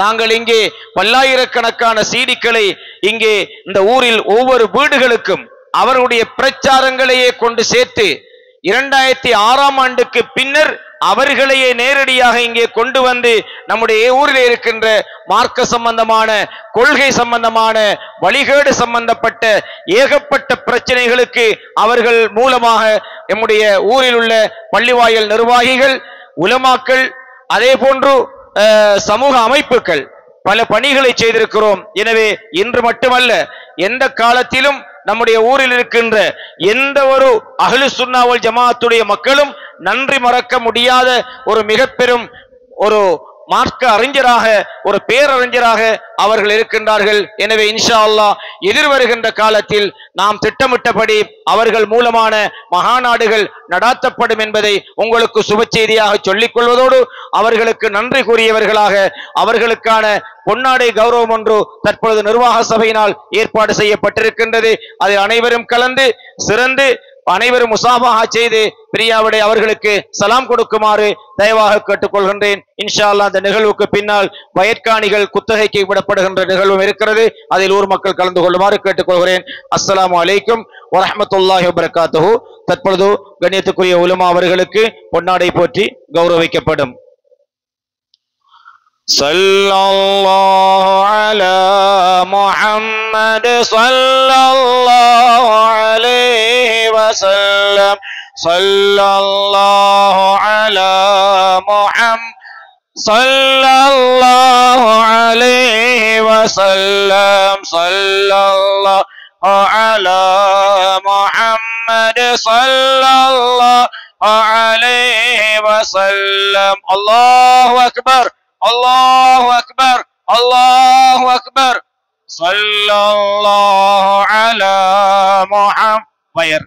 நாங்கள் இங்கே பல்லாயிரக்கணக்கான சீடிக்களை இங்கே இந்த ஊரில் ஒவ்வொரு வீடுகளுக்கும் அவருடைய பிரச்சாரங்களையே கொண்டு சேர்த்து இரண்டாயிரத்தி ஆறாம் ஆண்டுக்கு பின்னர் அவர்களையே நேரடியாக இங்கே கொண்டு வந்து நம்முடைய ஊரில் இருக்கின்ற மார்க்க சம்பந்தமான கொள்கை சம்பந்தமான வழிகேடு சம்பந்தப்பட்ட ஏகப்பட்ட பிரச்சனைகளுக்கு அவர்கள் மூலமாக நம்முடைய ஊரில் உள்ள பள்ளிவாயல் நிர்வாகிகள் உலமாக்கள் அதே போன்று சமூக அமைப்புகள் பல பணிகளை செய்திருக்கிறோம் எனவே இன்று மட்டுமல்ல எந்த காலத்திலும் நம்முடைய ஊரில் இருக்கின்ற எந்த ஒரு அகலு சுண்ணாவல் ஜமாத்துடைய மக்களும் நன்றி மறக்க முடியாத ஒரு மிக பெரும் ஒரு மார்க்க அறிஞராக ஒரு பேரறிஞராக அவர்கள் இருக்கின்றார்கள் எனவே இன்ஷா அல்லா எதிர்வருகின்ற காலத்தில் நாம் திட்டமிட்டபடி அவர்கள் மூலமான மகாநாடுகள் நடாத்தப்படும் என்பதை உங்களுக்கு சுப செய்தியாக சொல்லிக் கொள்வதோடு அவர்களுக்கு நன்றி கூறியவர்களாக அவர்களுக்கான பொன்னாடை கௌரவம் ஒன்று தற்பொழுது நிர்வாக சபையினால் ஏற்பாடு செய்யப்பட்டிருக்கின்றது அதில் அனைவரும் கலந்து சிறந்து அனைவரும் முசாபாக செய்து பிரியாவிடை அவர்களுக்கு சலாம் கொடுக்குமாறு தயவாக கேட்டுக்கொள்கின்றேன் இன்ஷா அல்லா அந்த நிகழ்வுக்கு பின்னால் வயற்காணிகள் குத்தகைக்கு விடப்படுகின்ற நிகழ்வும் இருக்கிறது அதில் ஊர் மக்கள் கலந்து கொள்ளுமாறு கேட்டுக்கொள்கிறேன் அஸ்லாம் வலைக்கும் வரமத்துல்லாஹி வபரகாத்தஹு தற்பொழுது கண்ணியத்துக்குரிய உலமா அவர்களுக்கு பொன்னாடை போற்றி கௌரவிக்கப்படும் صلى الله على محمد صلى الله عليه وسلم صلى الله على محمد صلى الله عليه وسلم صلى الله على محمد صلى الله عليه وسلم الله أكبر الله أكبر الله أكبر صلى الله على محمد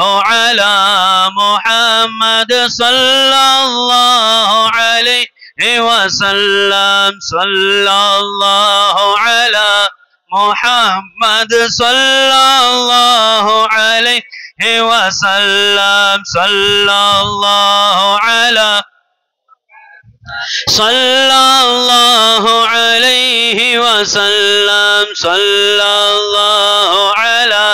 على محمد صلى الله عليه وسلم صلى الله على محمد صلى الله عليه وسلم صلى الله على صلى الله عليه وسلم صلى الله على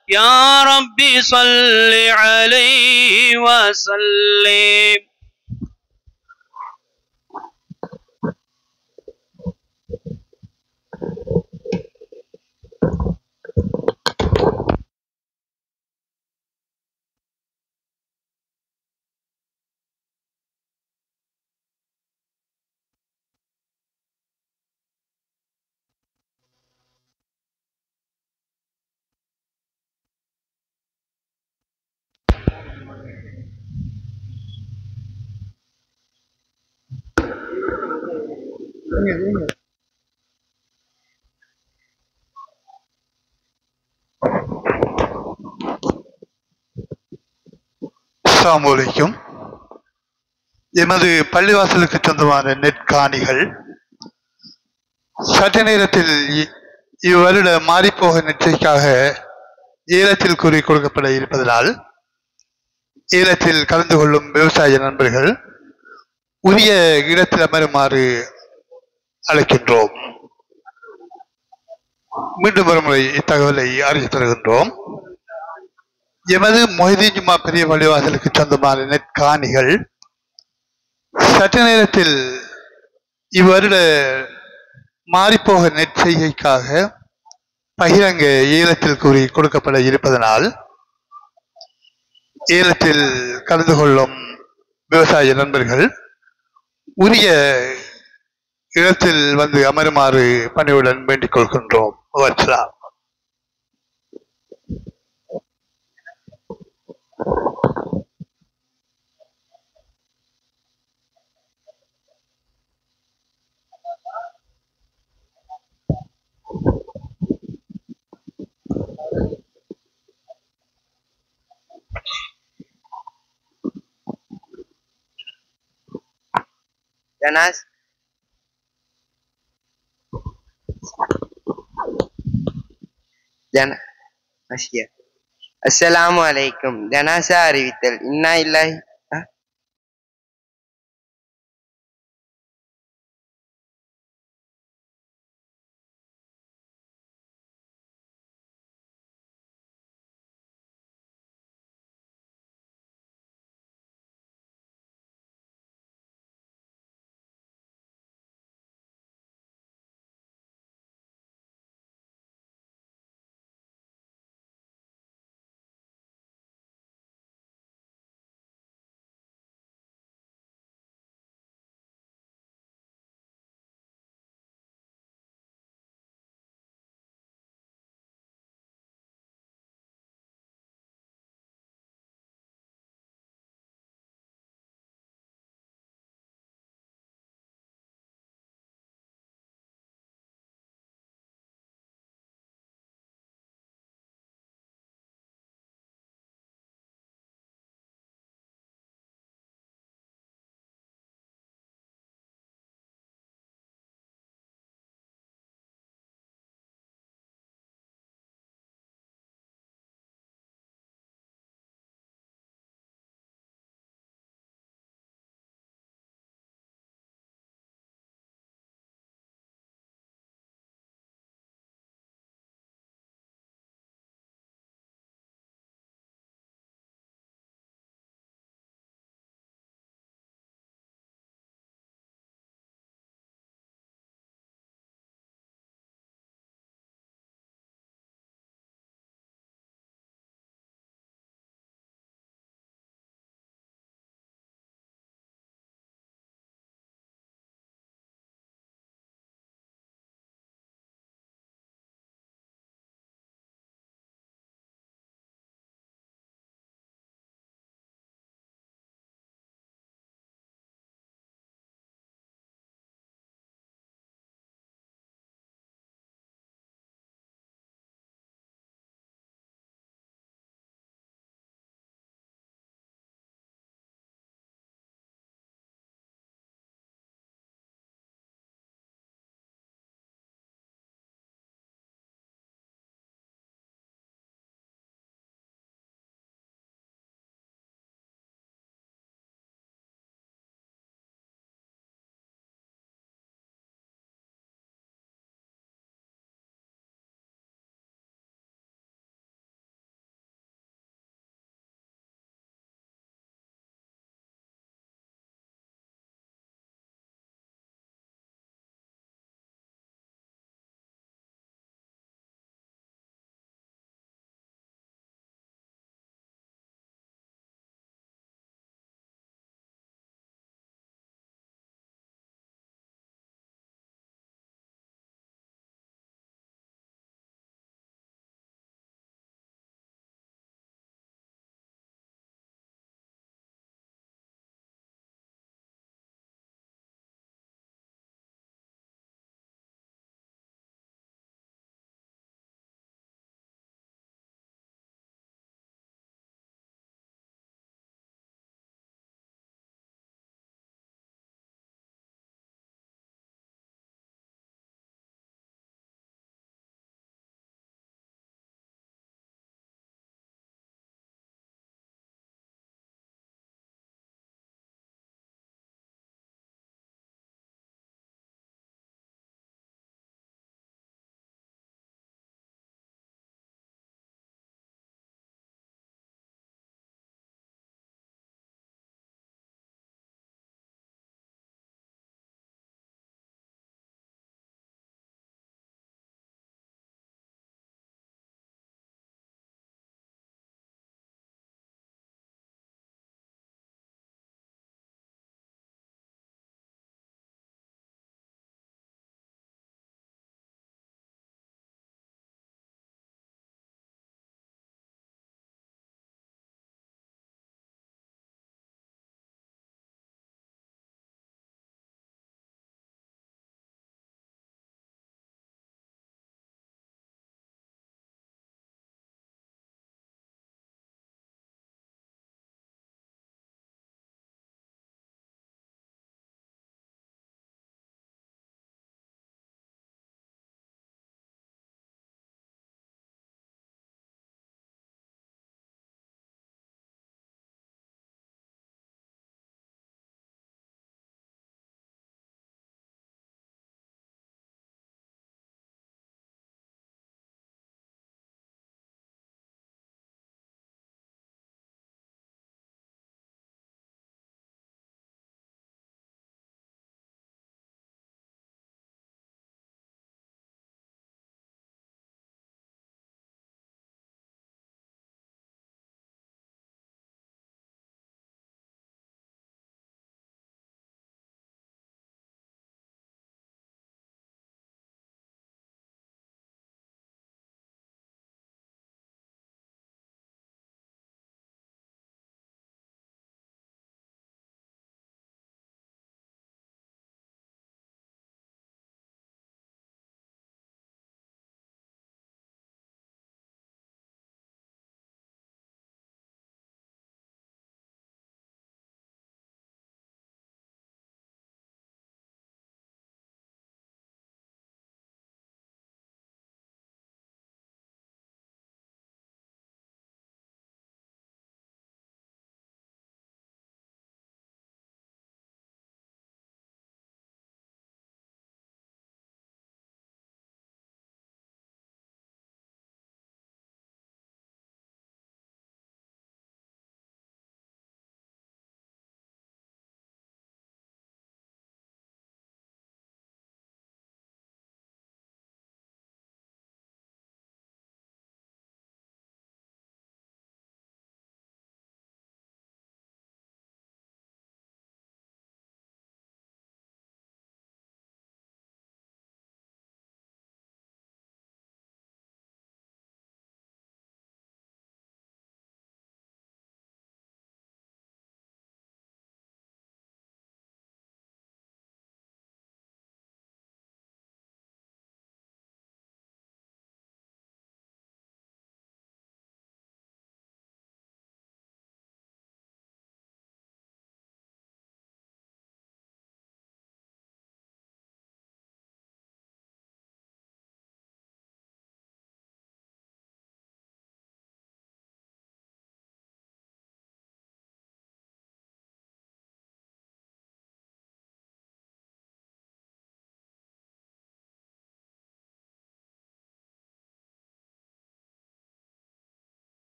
يا ربي صل عليه وسلم Venga, venga. எமது பள்ளிவாசலுக்கு சொந்தமான நெற்காணிகள் சற்று நேரத்தில் இவ்வருட மாறிப்போக நிச்சயிக்காக ஈரத்தில் கூறி கொடுக்கப்பட இருப்பதனால் ஈரத்தில் கலந்து கொள்ளும் விவசாய நண்பர்கள் உரிய இடத்தில் அமருமாறு அழைக்கின்றோம் மீண்டும் ஒருமுறை இத்தகவலை அறிந்து தருகின்றோம் எமது மொஹிதீன் ஜுமா பெரிய வழிவாசலுக்கு சொந்தமான நெற்காணிகள் சற்று நேரத்தில் இவ்வருட மாறிப்போக நெற்செய்கைக்காக பகிரங்க ஈழத்தில் கூறி கொடுக்கப்பட இருப்பதனால் ஈழத்தில் கலந்து கொள்ளும் விவசாய நண்பர்கள் உரிய இடத்தில் வந்து அமருமாறு பணிவுடன் வேண்டிக் கொள்கின்றோம் வச்சா ஜன அஷியா அஸ்ஸலாமு அலைக்கும் ஜனாசா அறிவித்தல் இன்னா இல்லாஹி